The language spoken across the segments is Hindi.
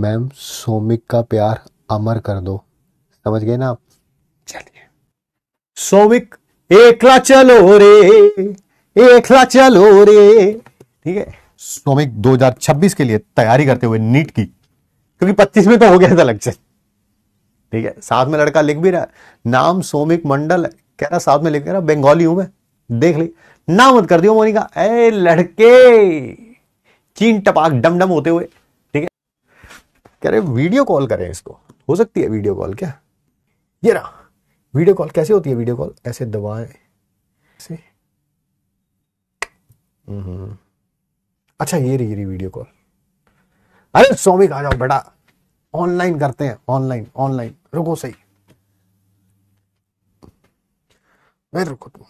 मैम सोमिक का प्यार अमर कर दो समझ गए ना आप चलिए सोमिक एकला चलो रे एकला चलो रे ठीक है सोमिक 2026 के लिए तैयारी करते हुए नीट की क्योंकि 25 में तो हो गया था लेक्चर ठीक है साथ में लड़का लिख भी रहा है नाम सोमिक मंडल है कह रहा साथ में लिख रहा बंगाली हूं मैं देख ली नाम मत कर दियो मोनिका ए लड़के चीन टपाक डम डम होते हुए कह रहे वीडियो कॉल करें इसको हो सकती है वीडियो कॉल क्या ये रहा वीडियो कॉल कैसे होती है वीडियो कॉल ऐसे दबाएं ऐसे हम्म। अच्छा ये रही रही वीडियो कॉल अरे सौमिक आ जाओ बेटा ऑनलाइन करते हैं ऑनलाइन ऑनलाइन रुको सही रुको तुम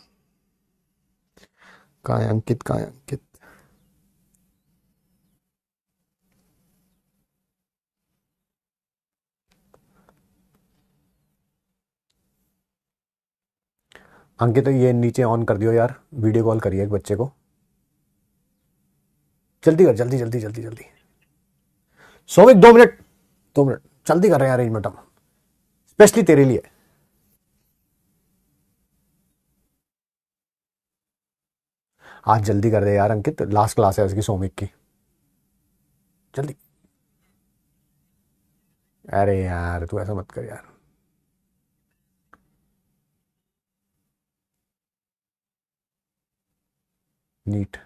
कहा अंकित कहा अंकित अंकित तो ये नीचे ऑन कर दियो यार वीडियो कॉल करिए एक बच्चे को जल्दी कर जल्दी जल्दी जल्दी जल्दी सोमिक दो मिनट दो मिनट जल्दी कर रहे हैं अरेंजमेंट हम स्पेशली तेरे लिए आज जल्दी कर दे यार अंकित लास्ट क्लास है उसकी सोमिक की जल्दी अरे यार तू ऐसा मत कर यार नीट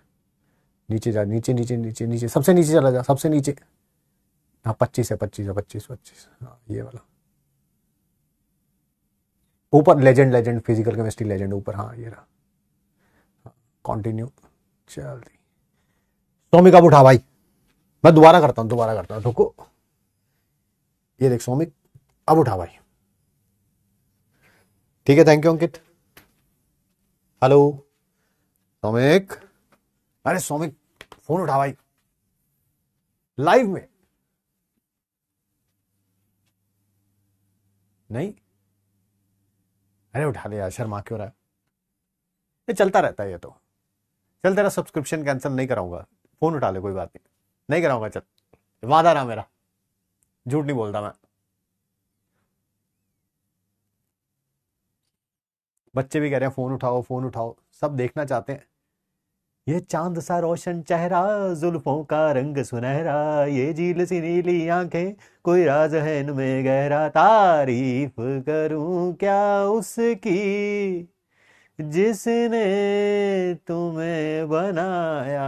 नीचे जा नीचे नीचे नीचे नीचे सबसे नीचे चला जा सबसे नीचे हाँ पच्चीस है पच्चीस है पच्चीस पच्चीस हाँ ये वाला ऊपर legend legend physical chemistry legend ऊपर हाँ ये रहा कंटिन्यू हाँ, जल्दी सोमिक अब उठा भाई मैं दोबारा करता हूँ दोबारा करता हूँ रुको ये देख सोमिक अब उठा भाई ठीक है thank you Ankit hello Somik अरे स्वामी फोन उठा भाई लाइव में नहीं अरे उठा लिया शर्मा क्यों रहा ये चलता रहता है ये तो चल तेरा सब्सक्रिप्शन कैंसिल नहीं कराऊंगा फोन उठा ले कोई बात नहीं नहीं कराऊंगा चल वादा रहा मेरा झूठ नहीं बोलता मैं बच्चे भी कह रहे हैं फोन उठाओ फोन उठाओ सब देखना चाहते हैं ये चांद सा रोशन चेहरा जुल्फों का रंग सुनहरा ये झील सी नीली आंखें कोई राज है इनमें गहरा तारीफ करूं क्या उसकी जिसने तुम्हें बनाया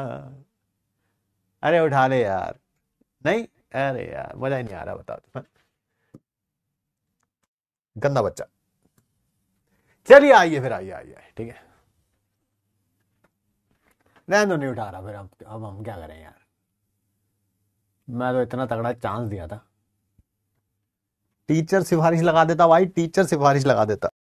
अरे उठा ले यार नहीं अरे यार मजा ही नहीं आ रहा बता दो गंदा बच्चा चलिए आइए फिर आइए आइए ठीक है रहन दो नहीं उठा रहा फिर अब अब हम क्या करें यार मैं तो इतना तगड़ा चांस दिया था टीचर सिफारिश लगा देता भाई टीचर सिफारिश लगा देता